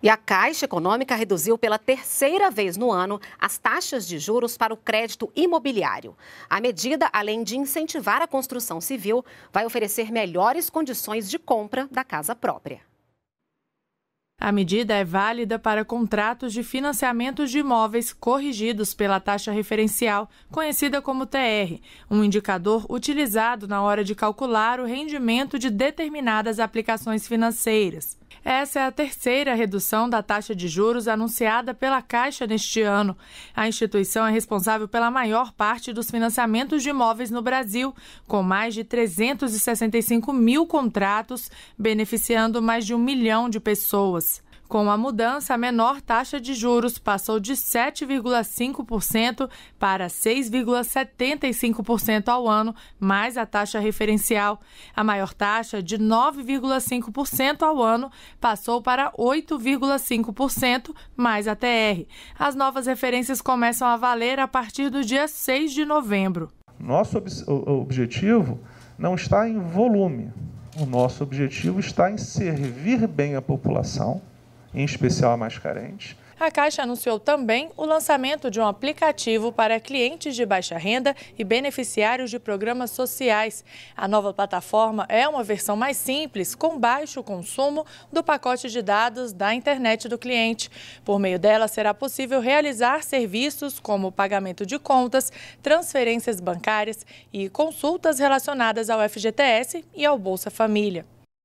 E a Caixa Econômica reduziu pela terceira vez no ano as taxas de juros para o crédito imobiliário. A medida, além de incentivar a construção civil, vai oferecer melhores condições de compra da casa própria. A medida é válida para contratos de financiamento de imóveis corrigidos pela taxa referencial, conhecida como TR, um indicador utilizado na hora de calcular o rendimento de determinadas aplicações financeiras. Essa é a terceira redução da taxa de juros anunciada pela Caixa neste ano. A instituição é responsável pela maior parte dos financiamentos de imóveis no Brasil, com mais de 365 mil contratos, beneficiando mais de um milhão de pessoas. Com a mudança, a menor taxa de juros passou de 7,5% para 6,75% ao ano, mais a taxa referencial. A maior taxa, de 9,5% ao ano, passou para 8,5%, mais a TR. As novas referências começam a valer a partir do dia 6 de novembro. Nosso ob objetivo não está em volume. O nosso objetivo está em servir bem a população, em especial a mais carentes. A Caixa anunciou também o lançamento de um aplicativo para clientes de baixa renda e beneficiários de programas sociais. A nova plataforma é uma versão mais simples, com baixo consumo, do pacote de dados da internet do cliente. Por meio dela, será possível realizar serviços como pagamento de contas, transferências bancárias e consultas relacionadas ao FGTS e ao Bolsa Família.